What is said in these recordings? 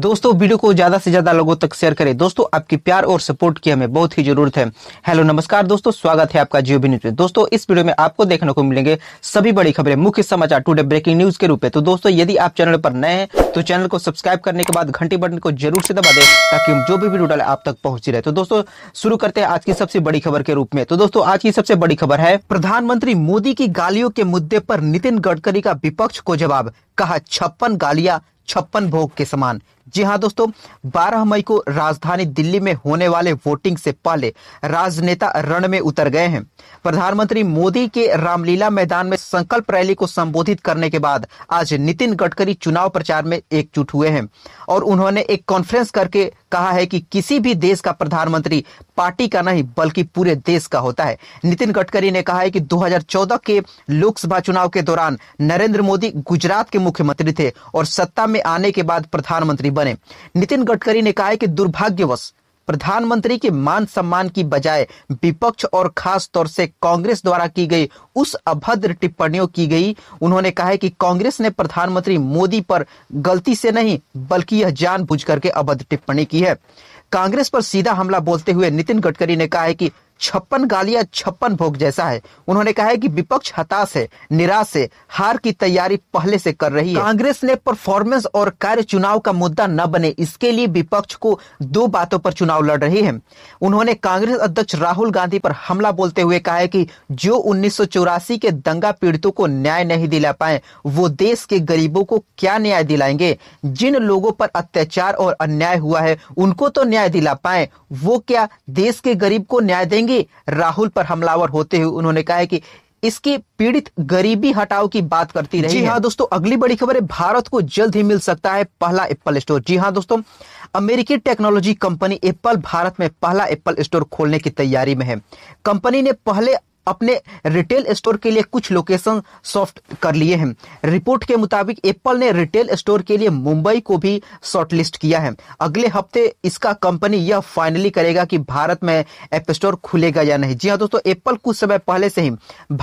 दोस्तों वीडियो को ज्यादा से ज्यादा लोगों तक शेयर करें दोस्तों आपकी प्यार और सपोर्ट की हमें बहुत ही जरूरत है हेलो नमस्कार दोस्तों स्वागत है आपका जियो न्यूज में दोस्तों इस वीडियो में आपको देखने को मिलेंगे सभी बड़ी खबरें मुख्य समाचार टुडे ब्रेकिंग न्यूज के रूप में तो दोस्तों यदि आप चैनल पर नए हैं तो चैनल को सब्सक्राइब करने के बाद घंटी बटन को जरूर से दबा दे ताकि हम जो भी वीडियो डाले आप तक पहुंच रहे तो दोस्तों शुरू करते हैं आज की सबसे बड़ी खबर के रूप में तो दोस्तों आज की सबसे बड़ी खबर है प्रधानमंत्री मोदी की गालियों के मुद्दे पर नितिन गडकरी का विपक्ष को जवाब कहा छप्पन गालियां छप्पन भोग के समान जी हाँ दोस्तों 12 मई को राजधानी दिल्ली में होने वाले वोटिंग से पहले राजनेता रण में उतर गए हैं प्रधानमंत्री मोदी के रामलीला मैदान में संकल्प रैली को संबोधित करने के बाद आज नितिन गडकरी चुनाव प्रचार में एकजुट हुए हैं और उन्होंने एक कॉन्फ्रेंस करके कहा है कि किसी भी देश का प्रधानमंत्री पार्टी का नहीं बल्कि पूरे देश का होता है नितिन गडकरी ने कहा है कि 2014 के लोकसभा चुनाव के दौरान नरेंद्र मोदी गुजरात के मुख्यमंत्री थे और सत्ता में आने के बाद प्रधानमंत्री मंत्री बने नितिन गडकरी ने कहा है कि दुर्भाग्यवश प्रधानमंत्री के मान सम्मान की बजाय विपक्ष और खास तौर से कांग्रेस द्वारा की गई उस अभद्र टिप्पणियों की गई उन्होंने कहा है कि कांग्रेस ने प्रधानमंत्री मोदी पर गलती से नहीं बल्कि यह जान बुझ करके अभद्र टिप्पणी की है कांग्रेस पर सीधा हमला बोलते हुए नितिन गडकरी ने कहा है कि छप्पन गालियां छप्पन भोग जैसा है उन्होंने कहा है कि विपक्ष हताश है निराश है हार की तैयारी पहले से कर रही है कांग्रेस ने परफॉर्मेंस और कार्य चुनाव का मुद्दा न बने इसके लिए विपक्ष को दो बातों पर चुनाव लड़ रही है उन्होंने कांग्रेस अध्यक्ष राहुल गांधी पर हमला बोलते हुए कहा है कि जो उन्नीस के दंगा पीड़ितों को न्याय नहीं दिला पाए वो देश के गरीबों को क्या न्याय दिलाएंगे जिन लोगों पर अत्याचार और अन्याय हुआ है उनको तो न्याय दिला पाए वो क्या देश के गरीब को न्याय देंगे आगे राहुल पर हमलावर होते हुए उन्होंने कहा है कि इसके पीड़ित गरीबी हटाओ की बात करती रही जी हाँ दोस्तों अगली बड़ी खबर है भारत को जल्द ही मिल सकता है पहला एप्पल स्टोर जी हाँ दोस्तों अमेरिकी टेक्नोलॉजी कंपनी एप्पल भारत में पहला एप्पल स्टोर खोलने की तैयारी में है कंपनी ने पहले अपने रिटेल स्टोर के लिए कुछ लोकेशन सॉफ्ट कर लिए हैं रिपोर्ट के मुताबिक एप्पल ने रिटेल स्टोर के लिए मुंबई को भी शॉर्टलिस्ट किया है अगले हफ्ते इसका कंपनी यह फाइनली करेगा कि भारत में एप स्टोर खुलेगा या नहीं जी हाँ दोस्तों एप्पल कुछ समय पहले से ही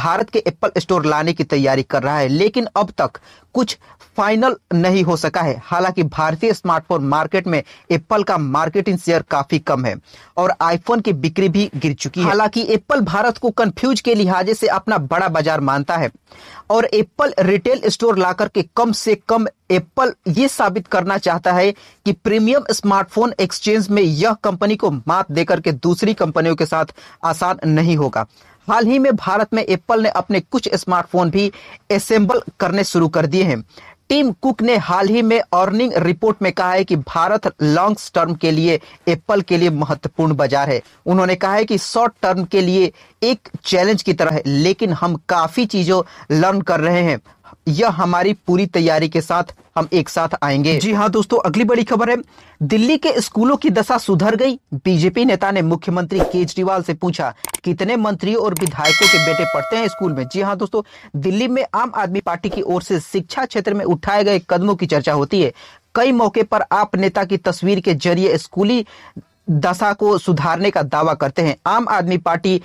भारत के एप्पल स्टोर लाने की तैयारी कर रहा है लेकिन अब तक कुछ फाइनल नहीं हो सका है हालांकि भारतीय स्मार्टफोन मार्केट में एप्पल का मार्केटिंग शेयर काफी कम है और आईफोन की बिक्री भी गिर चुकी है हालांकि एप्पल भारत को कंफ्यूज वैल्यूज के लिहाजे से अपना बड़ा बाजार मानता है और एप्पल रिटेल स्टोर लाकर के कम से कम एप्पल ये साबित करना चाहता है कि प्रीमियम स्मार्टफोन एक्सचेंज में यह कंपनी को मात देकर के दूसरी कंपनियों के साथ आसान नहीं होगा हाल ही में भारत में एप्पल ने अपने कुछ स्मार्टफोन भी असेंबल करने शुरू कर दिए हैं टीम कुक ने हाल ही में अर्निंग रिपोर्ट में कहा है कि भारत लॉन्ग टर्म के लिए एप्पल के लिए महत्वपूर्ण बाजार है उन्होंने कहा है कि शॉर्ट टर्म के लिए एक चैलेंज की तरह है लेकिन हम काफी चीजों लर्न कर रहे हैं यह हमारी पूरी तैयारी के साथ हम एक साथ आएंगे जी हाँ दोस्तों अगली बड़ी खबर है दिल्ली के स्कूलों की दशा सुधर गई बीजेपी नेता ने मुख्यमंत्री केजरीवाल से पूछा कितने मंत्रियों और विधायकों के बेटे पढ़ते हैं स्कूल में जी हाँ दोस्तों दिल्ली में आम आदमी पार्टी की ओर से शिक्षा क्षेत्र में उठाए गए कदमों की चर्चा होती है कई मौके पर आप नेता की तस्वीर के जरिए स्कूली दशा को सुधारने का दावा करते हैं आम आदमी पार्टी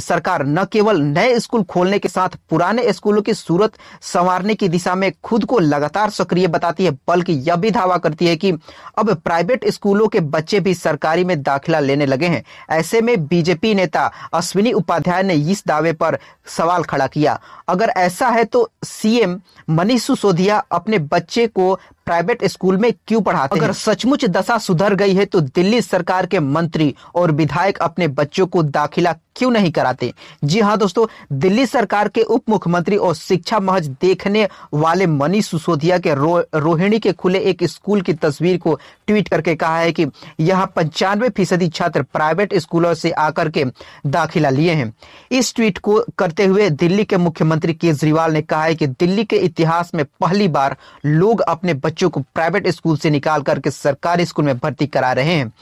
सरकार न केवल नए स्कूल खोलने के साथ पुराने स्कूलों की सूरत संवारने की दिशा में खुद को लगातार सक्रिय बताती है बल्कि यह भी दावा करती है कि अब प्राइवेट स्कूलों के बच्चे भी सरकारी में दाखिला लेने लगे हैं ऐसे में बीजेपी नेता अश्विनी उपाध्याय ने इस दावे पर सवाल खड़ा किया अगर ऐसा है तो सीएम मनीष सिसोदिया अपने बच्चे को प्राइवेट स्कूल में क्यों पढ़ाते अगर सचमुच दशा सुधर गई है तो दिल्ली सरकार के मंत्री और विधायक अपने बच्चों को दाखिला क्यों नहीं कराते जी हाँ दोस्तों दिल्ली सरकार के उप मुख्यमंत्री और शिक्षा महज देखने वाले मनीष सिसोदिया के रो, रोहिणी के खुले एक स्कूल की तस्वीर को ट्वीट करके कहा है कि यहाँ पंचानवे फीसदी छात्र प्राइवेट स्कूलों से आकर के दाखिला लिए हैं इस ट्वीट को करते हुए दिल्ली के मुख्यमंत्री केजरीवाल ने कहा है कि दिल्ली के इतिहास में पहली बार लोग अपने बच्चों बच्चों को प्राइवेट स्कूल से निकाल करके सरकारी स्कूल में भर्ती करा रहे हैं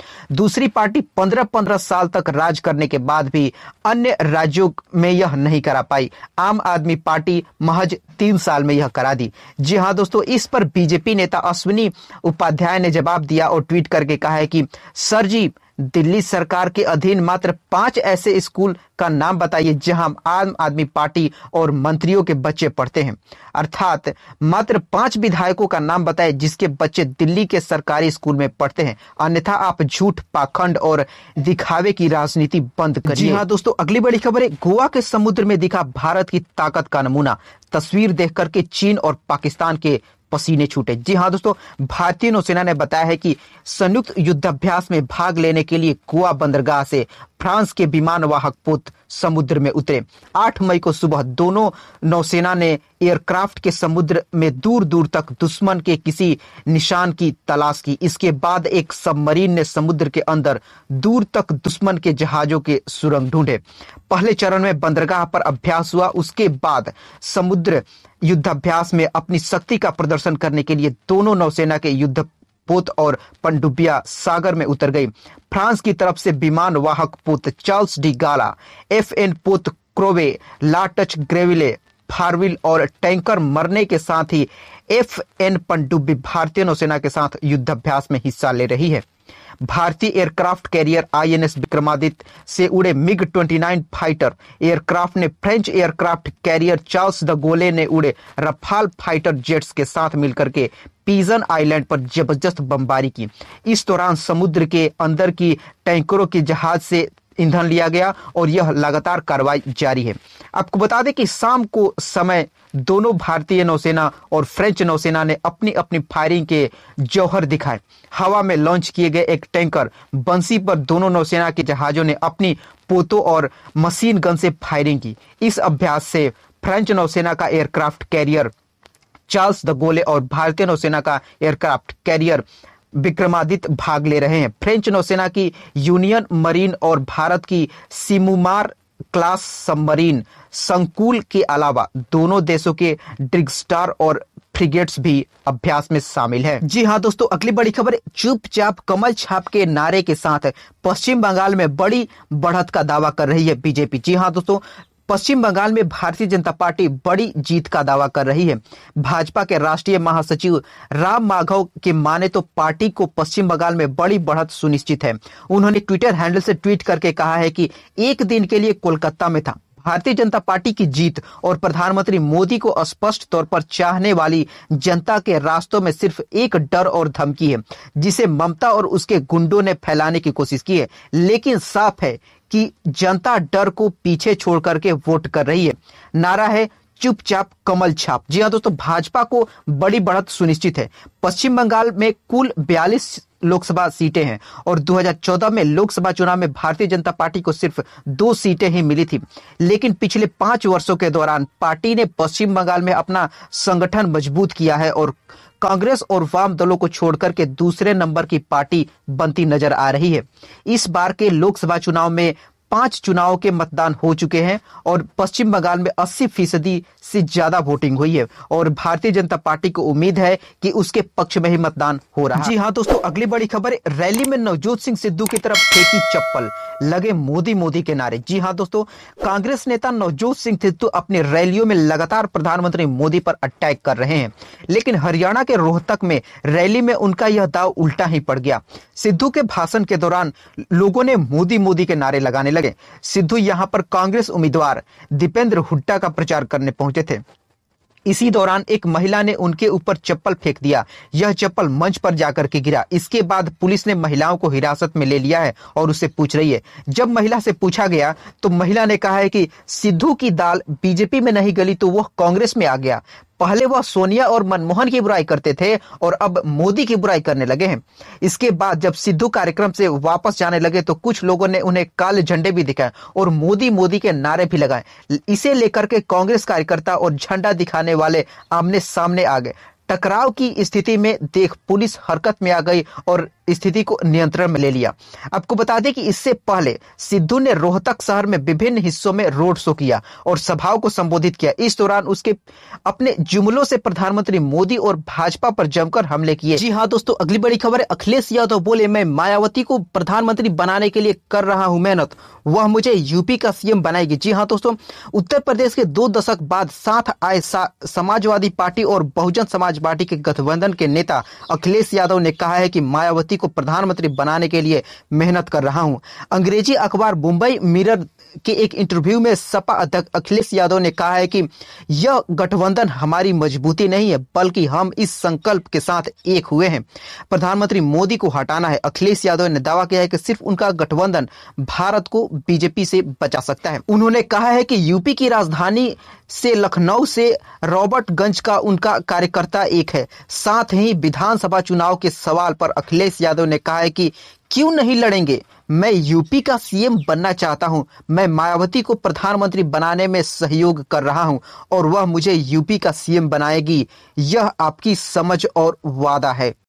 दूसरी पार्टी पंद्रह पंद्रह साल तक राज करने के बाद भी अन्य राज्यों में यह नहीं करा पाई आम आदमी पार्टी महज तीन साल में यह करा दी जी हाँ दोस्तों इस पर बीजेपी नेता अश्विनी उपाध्याय ने जवाब दिया और ट्वीट करके कहा है कि सर जी दिल्ली सरकार के अधीन मात्र पांच ऐसे स्कूल का नाम बताइए जहां आम आदमी पार्टी और मंत्रियों के बच्चे पढ़ते हैं अर्थात मात्र पांच विधायकों का नाम बताएं जिसके बच्चे दिल्ली के सरकारी स्कूल में पढ़ते हैं अन्यथा आप झूठ पाखंड और दिखावे की राजनीति बंद करिए जी हाँ दोस्तों अगली बड़ी खबर है गोवा के समुद्र में दिखा भारत की ताकत का नमूना तस्वीर देख करके चीन और पाकिस्तान के पसीने छूटे जी हाँ दोस्तों भारतीय नौसेना ने बताया है कि संयुक्त युद्धाभ्यास में भाग लेने के लिए गोवा बंदरगाह से फ्रांस के विमान वाहक पोत समुद्र में उतरे 8 मई को सुबह दोनों नौसेना ने एयरक्राफ्ट के समुद्र में दूर दूर तक दुश्मन के किसी निशान की तलाश की इसके बाद एक सबमरीन ने समुद्र के अंदर दूर तक दुश्मन के जहाजों के सुरंग ढूंढे पहले चरण में बंदरगाह पर अभ्यास हुआ उसके बाद समुद्र युद्धाभ्यास में अपनी शक्ति का प्रदर्शन करने के लिए दोनों नौसेना के युद्ध पोत और पंडुबिया सागर में उतर गई फ्रांस की तरफ से विमान वाहक पोत Charles de Gaulle F N पोत क्रोवे लाटच ग्रेविले फारविल और टैंकर मरने के साथ ही एफ एन पनडुब्बी भारतीय नौसेना के साथ युद्धाभ्यास में हिस्सा ले रही है भारतीय एयरक्राफ्ट कैरियर आईएनएस विक्रमादित्य से उड़े मिग 29 फाइटर एयरक्राफ्ट ने French aircraft carrier Charles de Gaulle ने उड़े रफाल फाइटर जेट्स के साथ मिलकर के पीजन आइलैंड पर जबरदस्त बमबारी की इस दौरान समुद्र के अंदर की टैंकरों के जहाज से ईंधन लिया गया और यह लगातार कार्रवाई जारी है आपको बता दें कि शाम को समय दोनों भारतीय नौसेना और फ्रेंच नौसेना ने अपनी अपनी फायरिंग के जौहर दिखाए हवा में लॉन्च किए गए एक टैंकर बंसी पर दोनों नौसेना के जहाजों ने अपनी पोतों और मशीन गन से फायरिंग की इस अभ्यास से फ्रेंच नौसेना का एयरक्राफ्ट कैरियर चार्ल्स द गोले और भारतीय नौसेना का एयरक्राफ्ट कैरियर विक्रमादित्य भाग ले रहे हैं फ्रेंच नौसेना की यूनियन मरीन और भारत की सिमुमार क्लास सबमरीन संकुल के अलावा दोनों देशों के ड्रिगस्टार और फ्रिगेट्स भी अभ्यास में शामिल है जी हाँ दोस्तों अगली बड़ी खबर चुपचाप कमल छाप के नारे के साथ पश्चिम बंगाल में बड़ी बढ़त का दावा कर रही है बीजेपी जी हाँ दोस्तों पश्चिम बंगाल में भारतीय जनता पार्टी बड़ी जीत का दावा कर रही है भाजपा के राष्ट्रीय महासचिव राम माधव के माने तो पार्टी को पश्चिम बंगाल में बड़ी बढ़त सुनिश्चित है उन्होंने ट्विटर हैंडल से ट्वीट करके कहा है कि एक दिन के लिए कोलकाता में था भारतीय जनता पार्टी की जीत और प्रधानमंत्री मोदी को स्पष्ट तौर पर चाहने वाली जनता के रास्तों में सिर्फ एक डर और धमकी है जिसे ममता और उसके गुंडों ने फैलाने की कोशिश की है लेकिन साफ है कि जनता डर को पीछे छोड़ करके वोट कर रही है नारा है चुपचाप कमल छाप जी हाँ दोस्तों भाजपा को बड़ी बढ़त सुनिश्चित है पश्चिम बंगाल में कुल बयालीस लोकसभा सीटें हैं और 2014 में लोकसभा चुनाव में भारतीय जनता पार्टी को सिर्फ दो सीटें ही मिली थी लेकिन पिछले पांच वर्षों के दौरान पार्टी ने पश्चिम बंगाल में अपना संगठन मजबूत किया है और कांग्रेस और वाम दलों को छोड़कर के दूसरे नंबर की पार्टी बनती नजर आ रही है इस बार के लोकसभा चुनाव में पांच चुनाव के मतदान हो चुके हैं और पश्चिम बंगाल में 80 फीसदी से ज्यादा वोटिंग हुई है और भारतीय जनता पार्टी को उम्मीद है कि उसके पक्ष में ही मतदान हो रहा है जी हाँ दोस्तों अगली बड़ी खबर रैली में नवजोत सिंह सिद्धू की तरफ फेंकी चप्पल लगे मोदी मोदी के नारे जी हाँ दोस्तों कांग्रेस नेता नवजोत सिंह सिद्धू अपनी रैलियों में लगातार प्रधानमंत्री मोदी पर अटैक कर रहे हैं लेकिन हरियाणा के रोहतक में रैली में उनका यह दाव उल्टा ही पड़ गया सिद्धू के भाषण के दौरान लोगों ने मोदी मोदी के नारे लगाने लगे सिद्धू यहां पर कांग्रेस उम्मीदवार दीपेंद्र हुड्डा का प्रचार करने पहुंचे थे इसी दौरान एक महिला ने उनके ऊपर चप्पल फेंक दिया यह चप्पल मंच पर जाकर के गिरा इसके बाद पुलिस ने महिलाओं को हिरासत में ले लिया है और उसे पूछ रही है जब महिला से पूछा गया तो महिला ने कहा है कि सिद्धू की दाल बीजेपी में नहीं गली तो वह कांग्रेस में आ गया पहले वह सोनिया और मनमोहन की बुराई करते थे और अब मोदी की बुराई करने लगे हैं इसके बाद जब सिद्धू कार्यक्रम से वापस जाने लगे तो कुछ लोगों ने उन्हें काले झंडे भी दिखाए और मोदी मोदी के नारे भी लगाए इसे लेकर के कांग्रेस कार्यकर्ता और झंडा दिखाने वाले आमने सामने आ गए टकराव की स्थिति में देख पुलिस हरकत में आ गई और स्थिति को नियंत्रण में ले लिया आपको बता दें कि इससे पहले सिद्धू ने रोहतक शहर में विभिन्न हिस्सों में रोड शो किया और सभाओं को संबोधित किया इस दौरान उसके अपने जुमलों से प्रधानमंत्री मोदी और भाजपा पर जमकर हमले किए जी हाँ दोस्तों अगली बड़ी खबर है अखिलेश यादव बोले मैं मायावती को प्रधानमंत्री बनाने के लिए कर रहा हूँ मेहनत वह मुझे यूपी का सीएम बनाएगी जी हाँ दोस्तों उत्तर प्रदेश के दो दशक बाद साथ आए समाजवादी पार्टी और बहुजन समाज पार्टी के गठबंधन के नेता अखिलेश यादव ने कहा है कि मायावती को प्रधानमंत्री बनाने के लिए मेहनत कर रहा हूं अंग्रेजी अखबार मुंबई मिरर के एक इंटरव्यू में सपा अध्यक्ष अखिलेश यादव ने कहा है कि यह गठबंधन हमारी मजबूती नहीं है बल्कि हम इस संकल्प के साथ एक हुए हैं प्रधानमंत्री मोदी को हटाना है अखिलेश यादव ने दावा किया है कि सिर्फ उनका गठबंधन भारत को बीजेपी से बचा सकता है उन्होंने कहा है कि यूपी की राजधानी से लखनऊ से रॉबर्टगंज का उनका कार्यकर्ता एक है साथ ही विधानसभा चुनाव के सवाल पर अखिलेश यादव ने कहा है कि क्यों नहीं लड़ेंगे मैं यूपी का सीएम बनना चाहता हूं मैं मायावती को प्रधानमंत्री बनाने में सहयोग कर रहा हूं और वह मुझे यूपी का सीएम बनाएगी यह आपकी समझ और वादा है